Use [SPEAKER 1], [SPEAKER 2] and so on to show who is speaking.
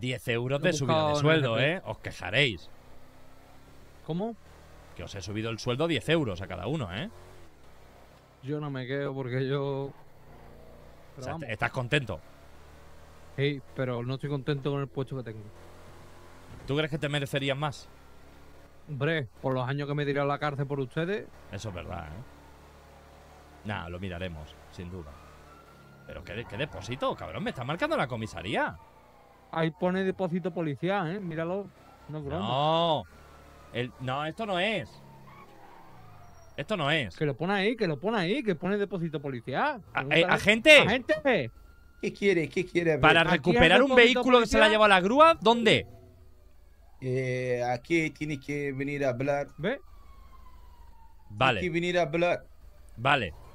[SPEAKER 1] 10 euros de subida de sueldo, ¿eh? Os quejaréis. ¿Cómo? Que os he subido el sueldo 10 euros a cada uno, ¿eh? Yo no me quedo porque yo... ¿Estás contento? Sí, pero no estoy contento con el puesto que tengo. ¿Tú crees que te merecerías más? Hombre, por los años que me tiré a la cárcel por ustedes... Eso es verdad, ¿eh? Nah, lo miraremos, sin duda. ¿Pero qué, qué depósito? Cabrón, me está marcando la comisaría. Ahí pone depósito policial, ¿eh? Míralo.
[SPEAKER 2] No, no. no, esto no es. Esto no es. Que lo pone ahí, que lo pone ahí, que pone depósito policial. gente eh, ¡Agente! ¡Agente! ¿Qué quiere? ¿Qué quiere? Para recuperar un vehículo que se la ha llevado a la grúa, ¿dónde? Eh, aquí tiene que venir a hablar. ¿Ve? Vale. Tiene que venir a hablar.
[SPEAKER 1] Vale.